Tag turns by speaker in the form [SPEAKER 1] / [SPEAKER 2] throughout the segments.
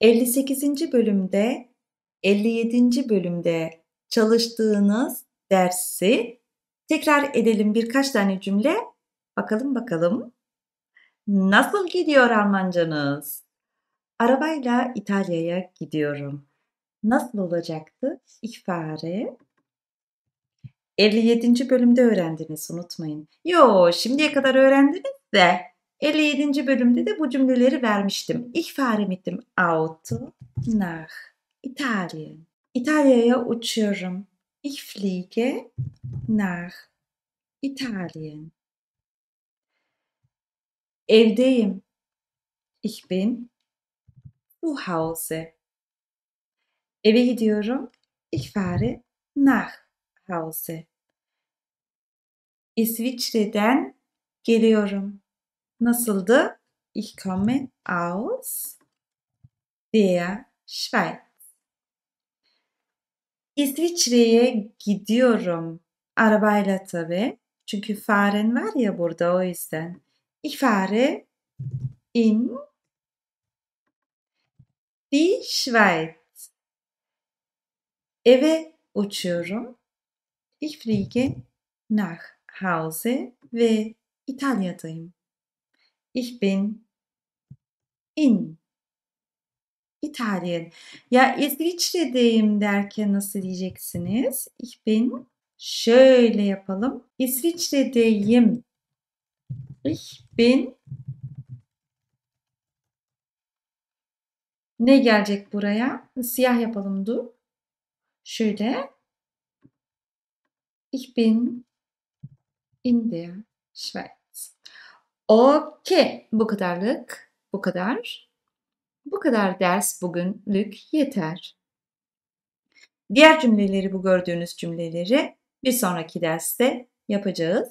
[SPEAKER 1] 58. bölümde 57. bölümde çalıştığınız dersi tekrar edelim birkaç tane cümle. Bakalım bakalım. Nasıl gidiyor Almancanız? Arabayla İtalya'ya gidiyorum. Nasıl olacaktı? Ich fahre. 57. bölümde öğrendiniz unutmayın. Yo şimdiye kadar öğrendiniz de 57. bölümde de bu cümleleri vermiştim. Ich fahre mit dem Auto nach Italien. İtalya'ya uçuyorum. Ich fliege nach Italien. Evdeyim. Ich bin zu Hause. Eve gidiyorum. Ich fahre nach Hause. İsviçre'den geliyorum. Nasıldı? Ich komme aus der Schweiz. İsviçre'ye gidiyorum. Arabayla tabi. Çünkü faren var ya burada o yüzden. Ich fahre in die Schweiz. Eve uçuyorum. Ich fliege nach Hause ve İtalya'dayım. Ich bin in İtalyan. Ya İsviçre'deyim derken nasıl diyeceksiniz? Ich bin şöyle yapalım. İsviçre'deyim. Ich bin Ne gelecek buraya? Siyah yapalım dur. Şöyle. Ich bin in der Schweiz. Okey. Bu kadarlık. Bu kadar. Bu kadar ders bugünlük yeter. Diğer cümleleri bu gördüğünüz cümleleri bir sonraki derste yapacağız.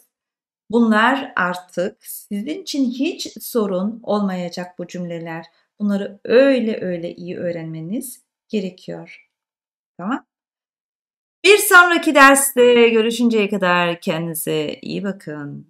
[SPEAKER 1] Bunlar artık sizin için hiç sorun olmayacak bu cümleler. Bunları öyle öyle iyi öğrenmeniz gerekiyor. Tamam? Bir sonraki derste görüşünceye kadar kendinize iyi bakın.